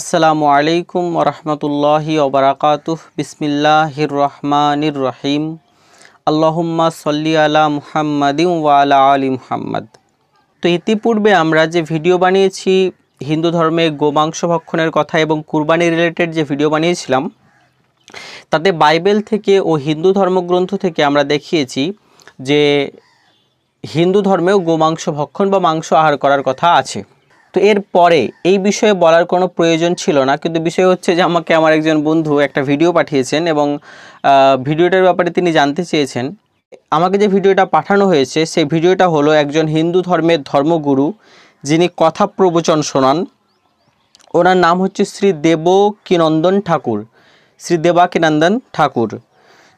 আসসালামু আলাইকুম ওরহমতুল্লাহি ওবরাকাতুহ বিসমিল্লাহির রহমানির রহিম আল্লাহম্মা সল্লি আলা মুহাম্মাদিম ওয়ালা আলী মুহাম্মদ তো ইতিপূর্বে আমরা যে ভিডিও বানিয়েছি হিন্দু ধর্মে গোমাংস ভক্ষণের কথা এবং কুরবানি রিলেটেড যে ভিডিও বানিয়েছিলাম তাতে বাইবেল থেকে ও হিন্দু ধর্মগ্রন্থ থেকে আমরা দেখিয়েছি যে হিন্দু ধর্মেও গোমাংস ভক্ষণ বা মাংস আহার করার কথা আছে তো এর পরে এই বিষয়ে বলার কোনো প্রয়োজন ছিল না কিন্তু বিষয় হচ্ছে যে আমাকে আমার একজন বন্ধু একটা ভিডিও পাঠিয়েছেন এবং ভিডিওটার ব্যাপারে তিনি জানতে চেয়েছেন আমাকে যে ভিডিওটা পাঠানো হয়েছে সেই ভিডিওটা হলো একজন হিন্দু ধর্মের ধর্মগুরু যিনি কথা প্রবচন শোনান ওনার নাম হচ্ছে শ্রী দেবকীনন্দন ঠাকুর শ্রী দেবাকীনন্দন ঠাকুর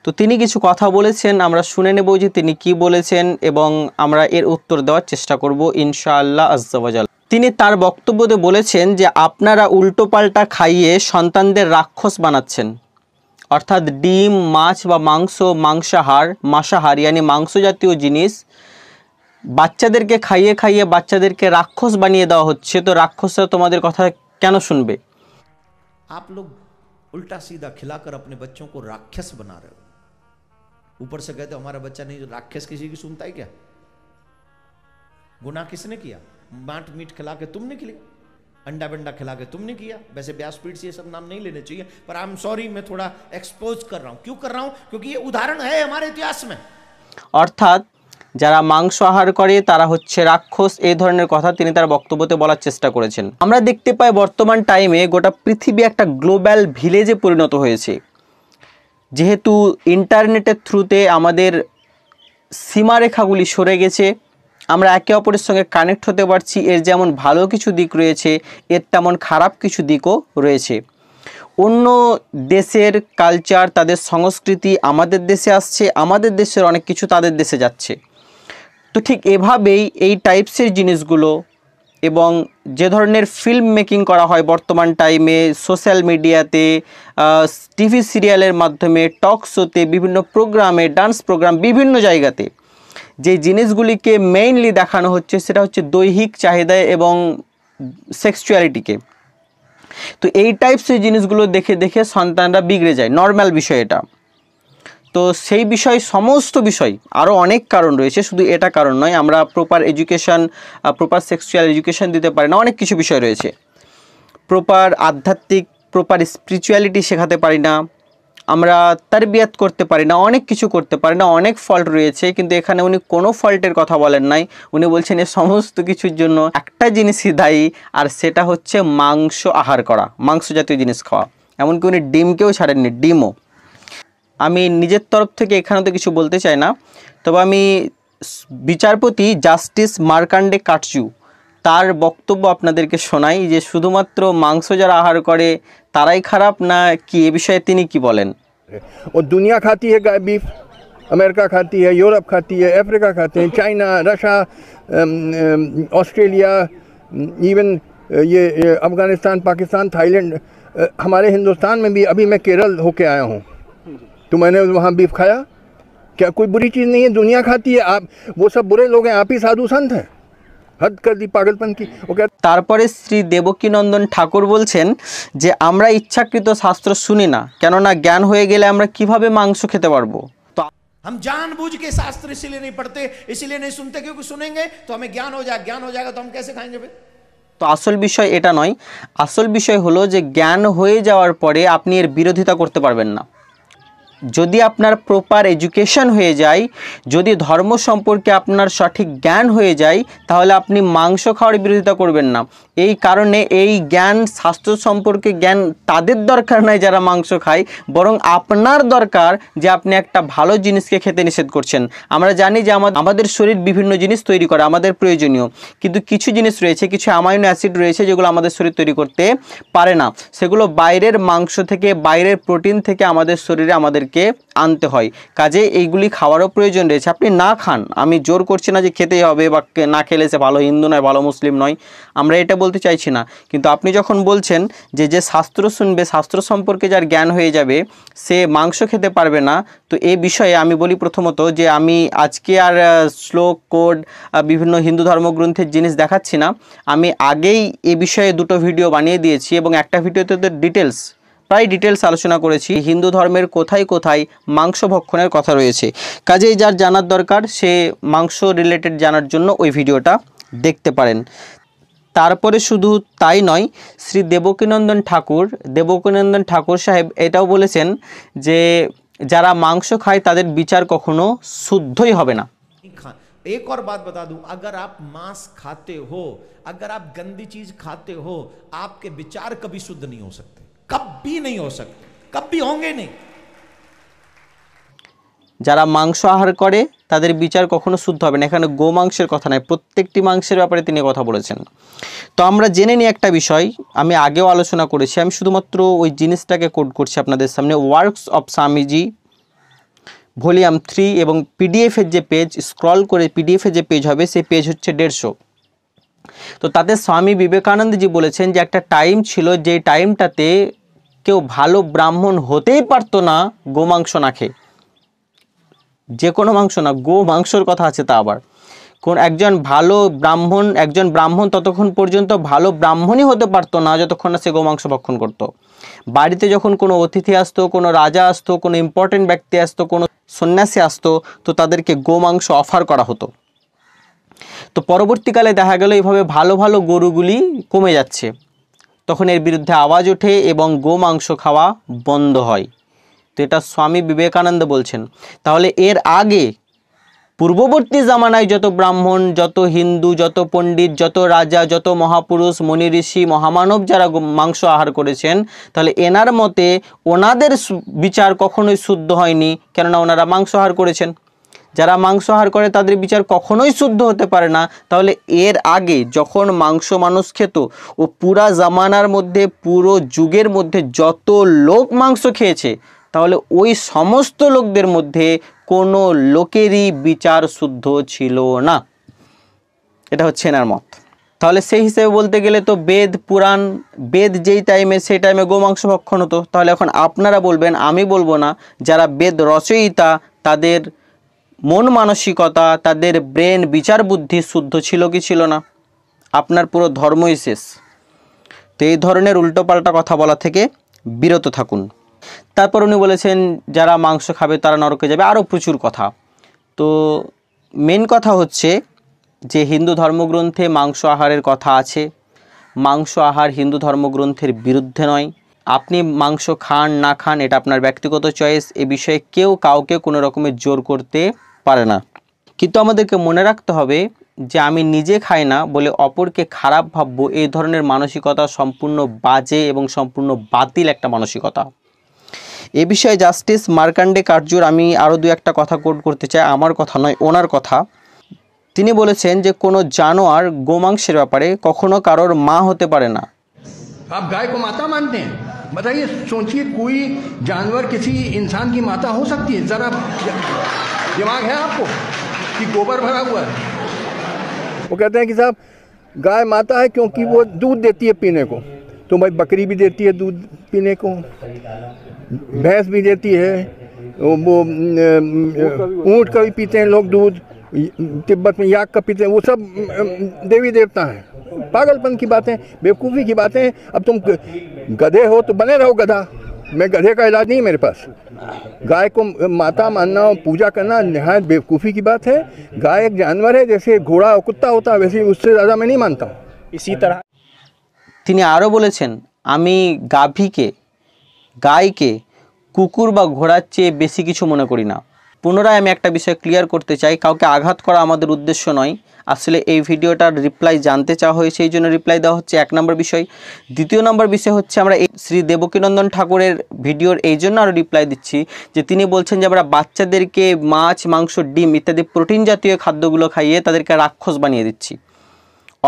তো তিনি কিছু কথা বলেছেন আমরা শুনে নেব যে তিনি কি বলেছেন এবং আমরা এর উত্তর দেওয়ার চেষ্টা করব ইনশাআল্লাহ আজ্জাবাজাল তিনি তার বক্তব্যতে বলেছেন যে আপনারা উল্টোপাল্টা খাইয়ে সন্তানদের রাক্ষস বানাচ্ছেন অর্থাৎ ডিম মাছ বা মাংস মাংসাহার মাসাহার ইয়ানি মানে মাংস জাতীয় জিনিস বাচ্চাদেরকে খাইয়ে খাইয়ে বাচ্চাদেরকে রাক্ষস বানিয়ে দেওয়া হচ্ছে তো রাক্ষসরা তোমাদের কথা কেন শুনবে आप लोग उल्टा सीधा खिलाकर अपने बच्चों को राक्षस बना रहे हो ऊपर से कहते हो हमारा बच्चा नहीं राक्षस किसी की सुनता है क्या गुनाह किसने माट मीट खिला के तुमने खिले अंडा बंडा खिला के तुमने किया वैसे व्यासपीठ से ये सब नाम नहीं लेने चाहिए पर आई एम सॉरी मैं थोड़ा एक्सपोज कर रहा हूँ क्यों कर रहा हूँ क्योंकि ये उदाहरण है हमारे इतिहास में অর্থাৎ যারা মাংস আহার করে তারা হচ্ছে রাক্ষস এই ধরনের কথা তিনি তার বক্তব্যতে বলার চেষ্টা করেছেন আমরা দেখতে পাই বর্তমান টাইমে গোটা পৃথিবী একটা গ্লোবাল ভিলেজে পরিণত হয়েছে যেহেতু ইন্টারনেটের থ্রুতে আমাদের সীমারেখাগুলি সরে গেছে আমরা একে অপরের সঙ্গে কানেক্ট হতে পারছি এর যেমন ভালো কিছু দিক রয়েছে এর তেমন খারাপ কিছু দিকও রয়েছে অন্য দেশের কালচার তাদের সংস্কৃতি আমাদের দেশে আসছে আমাদের দেশের অনেক কিছু তাদের দেশে যাচ্ছে তো ঠিক এভাবেই এই টাইপসের জিনিসগুলো এবং যে ধরনের ফিল্ম মেকিং করা হয় বর্তমান টাইমে সোশ্যাল মিডিয়াতে টিভি সিরিয়ালের মাধ্যমে টক শোতে বিভিন্ন প্রোগ্রামে ডান্স প্রোগ্রাম বিভিন্ন জায়গাতে যে জিনিসগুলিকে মেইনলি দেখানো হচ্ছে সেটা হচ্ছে দৈহিক চাহিদা এবং সেক্সুয়ালিটিকে তো এই টাইপসের জিনিসগুলো দেখে দেখে সন্তানরা বিগড়ে যায় নর্মাল বিষয় এটা তো সেই বিষয় সমস্ত বিষয় আরও অনেক কারণ রয়েছে শুধু এটা কারণ নয় আমরা proper education proper sexual education দিতে পারি না অনেক কিছু বিষয় রয়েছে প্রপার আধ্যাত্মিক প্রপার স্পিরিচুয়ালিটি শেখাতে পারি না আমরা তারবিয়াত করতে পারি না অনেক কিছু করতে পারি না অনেক ফল্ট রয়েছে কিন্তু এখানে উনি কোনো ফল্টের কথা বলেন নাই উনি বলছেন এ সমস্ত কিছুর জন্য একটা জিনিসই দায়ী আর সেটা হচ্ছে মাংস আহার করা মাংস জাতীয় জিনিস খাওয়া এমনকি উনি ডিমকেও ছাড়েননি ডিমও আমি নিজের তরফ থেকে এখানে তো কিছু বলতে চাই না তবে আমি বিচারপতি জাস্টিস মার্কান্ডে কাটচু তার বক্তব্য আপনাদেরকে শোনাই যে শুধুমাত্র মাংস যারা আহার করে তারাই खराब ना कि ये विषय তিনি की বলেন ও दुनिया खाती है गाय बीफ अमेरिका खाती है यूरोप खाती है अफ्रीका खाते हैं चाइना रशा ऑस्ट्रेलिया इवन ये अफ़गानिस्तान पाकिस्तान थाईलैंड हमारे हिंदुस्तान में भी अभी मैं केरल होके आया हूँ तो मैंने वहाँ बीफ खाया क्या कोई बुरी चीज़ नहीं है दुनिया खाती है आप वो सब बुरे लोग हैं आप ही साधु संत हैं হদ কর দি পাগলপন্থী ওকে তারপরে শ্রী দেবকীনন্দন ঠাকুর বলছেন যে আমরা ইচ্ছাকৃত শাস্ত্র শুনি না কেননা জ্ঞান হয়ে গেলে আমরা কিভাবে মাংস খেতে পারবো हम जान बुझ के शास्त्र इसीलिए नहीं पढ़ते इसीलिए नहीं सुनते क्योंकि सुनेंगे तो हमें ज्ञान हो जाएगा ज्ञान हो जाएगा तो हम कैसे खाएंगे फिर তো আসল বিষয় এটা নয় আসল বিষয় হলো যে জ্ঞান হয়ে যাওয়ার পরে আপনি এর বিরোধিতা করতে পারবেন না যদি আপনার প্রপার এডুকেশন হয়ে যায় যদি ধর্ম সম্পর্কে আপনার সঠিক জ্ঞান হয়ে যায় তাহলে আপনি মাংস খাওয়ার বিরোধিতা করবেন না এই কারণে এই জ্ঞান স্বাস্থ্য সম্পর্কে জ্ঞান তাদের দরকার নাই যারা মাংস খায় বরং আপনার দরকার যে আপনি একটা ভালো জিনিসকে খেতে নিষেধ করছেন আমরা জানি যে আমাদের শরীর বিভিন্ন জিনিস তৈরি করে আমাদের প্রয়োজনীয় কিন্তু কিছু জিনিস রয়েছে কিছু অ্যামাইনো অ্যাসিড রয়েছে যেগুলো আমাদের শরীর তৈরি করতে পারে না সেগুলো বাইরের মাংস থেকে বাইরের প্রোটিন থেকে আমাদের শরীরে আমাদের আমাদেরকে আনতে হয় কাজে এইগুলি খাওয়ারও প্রয়োজন রয়েছে আপনি না খান আমি জোর করছি না যে খেতেই হবে বা না খেলে সে ভালো হিন্দু নয় ভালো মুসলিম নয় আমরা এটা বলতে চাইছি না কিন্তু আপনি যখন বলছেন যে যে শাস্ত্র শুনবে শাস্ত্র সম্পর্কে যার জ্ঞান হয়ে যাবে সে মাংস খেতে পারবে না তো এ বিষয়ে আমি বলি প্রথমত যে আমি আজকে আর শ্লোক কোড বিভিন্ন হিন্দু ধর্মগ্রন্থের জিনিস দেখাচ্ছি না আমি আগেই এ বিষয়ে দুটো ভিডিও বানিয়ে দিয়েছি এবং একটা ভিডিওতে ডিটেলস প্রায় ডিটেলস আলোচনা করেছি হিন্দু ধর্মের কোথায় কোথায় মাংস ভক্ষণের কথা রয়েছে কাজেই যার জানার দরকার সে মাংস রিলেটেড জানার জন্য ওই ভিডিওটা দেখতে পারেন তারপরে শুধু তাই নয় শ্রী দেবকীনন্দন ঠাকুর দেবকীনন্দন ঠাকুর সাহেব এটাও বলেছেন যে যারা মাংস খায় তাদের বিচার কখনো শুদ্ধই হবে না एक और बात बता दूं अगर आप मांस खाते हो अगर आप गंदी चीज खाते हो आपके विचार कभी शुद्ध नहीं हो सकते कभी नहीं हो सकते कभी होंगे नहीं যারা মাংস আহার করে তাদের বিচার কখনো শুদ্ধ হবে না এখানে গো মাংসের কথা নয় প্রত্যেকটি মাংসের ব্যাপারে তিনি কথা বলেছেন তো আমরা জেনে নিই একটা বিষয় আমি আগেও আলোচনা করেছি আমি শুধুমাত্র ওই জিনিসটাকে কোড করছি আপনাদের সামনে works of Swamiji volume three এবং পিডিএফের যে পেজ স্ক্রল করে পিডিএফের যে পেজ হবে সেই পেজ হচ্ছে দেড়শো তো তাদের স্বামী বিবেকানন্দজি বলেছেন যে একটা টাইম ছিল যে টাইমটাতে কেউ ভালো ব্রাহ্মণ হতেই পারতো না গোমাংস না খেয়ে যে কোনো মাংস না গো মাংসর কথা আছে তা আবার কোন একজন ভালো ব্রাহ্মণ একজন ব্রাহ্মণ ততক্ষণ পর্যন্ত ভালো ব্রাহ্মণই হতে পারতো না যতক্ষণ না সে গোমাংস ভক্ষণ করত। বাড়িতে যখন কোনো অতিথি আসতো কোনো রাজা আসতো কোনো ইম্পর্টেন্ট ব্যক্তি আসতো কোনো সন্ন্যাসী আসতো তো তাদেরকে গোমাংস অফার করা হতো তো পরবর্তীকালে দেখা গেল এইভাবে ভালো ভালো গরুগুলি কমে যাচ্ছে তখন এর বিরুদ্ধে আওয়াজ ওঠে এবং গো মাংস খাওয়া বন্ধ হয় তো এটা স্বামী বিবেকানন্দ বলছেন তাহলে এর আগে পূর্ববর্তী জামানায় যত ব্রাহ্মণ যত হিন্দু যত পণ্ডিত যত রাজা যত মহাপুরুষ মনি ঋষি মহামানব যারা মাংস আহার করেছেন তাহলে এনার মতে ওনাদের বিচার কখনোই শুদ্ধ হয়নি কেননা ওনারা মাংস আহার করেছেন যারা মাংসাহার করে তাদের বিচার কখনোই শুদ্ধ হতে পারে না তাহলে এর আগে যখন মাংস মানুষ খেত ও পুরা জামানার মধ্যে পুরো যুগের মধ্যে যত লোক মাংস খেয়েছে তাহলে ওই সমস্ত লোকদের মধ্যে কোনো লোকেরই বিচার শুদ্ধ ছিল না এটা হচ্ছে এনার মত তাহলে সেই হিসেবে বলতে গেলে তো বেদ পুরাণ বেদ যেই টাইমে সেই টাইমে গোমাংস ভক্ষণ হতো তাহলে এখন আপনারা বলবেন আমি বলবো না যারা বেদ রচয়িতা তাদের মন মানসিকতা তাদের ব্রেন বিচার বুদ্ধি শুদ্ধ ছিল কি ছিল না আপনার পুরো ধর্মই শেষ তো এই ধরনের উল্টোপাল্টা কথা বলা থেকে বিরত থাকুন তারপর উনি বলেছেন যারা মাংস খাবে তারা নরকে যাবে আরও প্রচুর কথা তো মেন কথা হচ্ছে যে হিন্দু ধর্মগ্রন্থে মাংস আহারের কথা আছে মাংস আহার হিন্দু ধর্মগ্রন্থের বিরুদ্ধে নয় আপনি মাংস খান না খান এটা আপনার ব্যক্তিগত চয়েস এ বিষয়ে কেউ কাউকে কোনো রকমের জোর করতে পারে না কিন্তু আমাদেরকে মনে রাখতে হবে যে আমি নিজে খাই না বলে অপরকে খারাপ ভাববো এই ধরনের মানসিকতা সম্পূর্ণ বাজে এবং সম্পূর্ণ বাতিল একটা মানসিকতা এ বিষয়ে জাস্টিস মার্কান্ডে কার্যুর আমি আরও দু একটা কথা কোট করতে চাই আমার কথা নয় ওনার কথা তিনি বলেছেন যে কোনো জানোয়ার গোমাংসের ব্যাপারে কখনো কারোর মা হতে পারে না আপ কো মাতা মানতে बताइए सोचिए कोई जानवर किसी इंसान की माता हो सकती है जरा दिमाग है आपको कि गोबर भरा हुआ है वो कहते हैं कि साहब गाय माता है क्योंकि वो दूध देती है पीने को तो भाई बकरी भी देती है दूध पीने को भैंस भी देती है वो ऊँट का भी पीते हैं लोग दूध तिब्बत में याक का पीते हैं वो सब देवी देवता हैं पागलपन की बातें बेवकूफ़ी की बातें अब तुम गधे हो तो बने रहो गधा मैं गधे का इलाज नहीं मेरे पास गाय को माता मानना और पूजा करना नहायत बेवकूफ़ी की बात है गाय एक जानवर है जैसे घोड़ा और कुत्ता होता है वैसे उससे ज़्यादा मैं नहीं मानता हूँ इसी तरह তিনি আরও गाभी के गाय के কুকুর বা ঘোড়ার চেয়ে বেশি কিছু মনে করি পুনরায় আমি একটা বিষয় ক্লিয়ার করতে চাই কাউকে আঘাত করা আমাদের উদ্দেশ্য নয় আসলে এই ভিডিওটার রিপ্লাই জানতে চাওয়া হয়েছে এই জন্য রিপ্লাই দেওয়া হচ্ছে এক নম্বর বিষয় দ্বিতীয় নম্বর বিষয় হচ্ছে আমরা এই শ্রী দেবকীনন্দন ঠাকুরের ভিডিওর এই জন্য আরও রিপ্লাই দিচ্ছি যে তিনি বলছেন যে আমরা বাচ্চাদেরকে মাছ মাংস ডিম ইত্যাদি প্রোটিন জাতীয় খাদ্যগুলো খাইয়ে তাদেরকে রাক্ষস বানিয়ে দিচ্ছি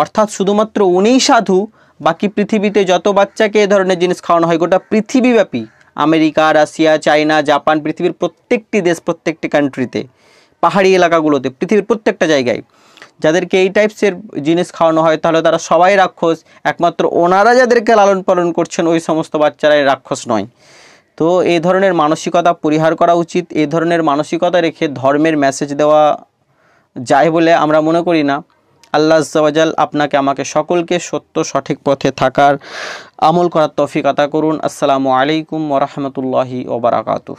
অর্থাৎ শুধুমাত্র উনিই সাধু বাকি পৃথিবীতে যত বাচ্চাকে এ ধরনের জিনিস খাওয়ানো হয় গোটা পৃথিবীব্যাপী আমেরিকা রাশিয়া চায়না জাপান পৃথিবীর প্রত্যেকটি দেশ প্রত্যেকটি কান্ট্রিতে পাহাড়ি এলাকাগুলোতে পৃথিবীর প্রত্যেকটা জায়গায় যাদেরকে এই টাইপসের জিনিস খাওয়ানো হয় তাহলে তারা সবাই রাক্ষস একমাত্র ওনারা যাদেরকে লালন পালন করছেন ওই সমস্ত বাচ্চারাই রাক্ষস নয় তো এই ধরনের মানসিকতা পরিহার করা উচিত এই ধরনের মানসিকতা রেখে ধর্মের মেসেজ দেওয়া যায় বলে আমরা মনে করি না আল্লাহ আজাল আপনাকে আমাকে সকলকে সত্য সঠিক পথে থাকার আমল করার তফিক আতা করুন আসসালামু আলাইকুম ওরহমতুল্লাহি ওবরাকাতু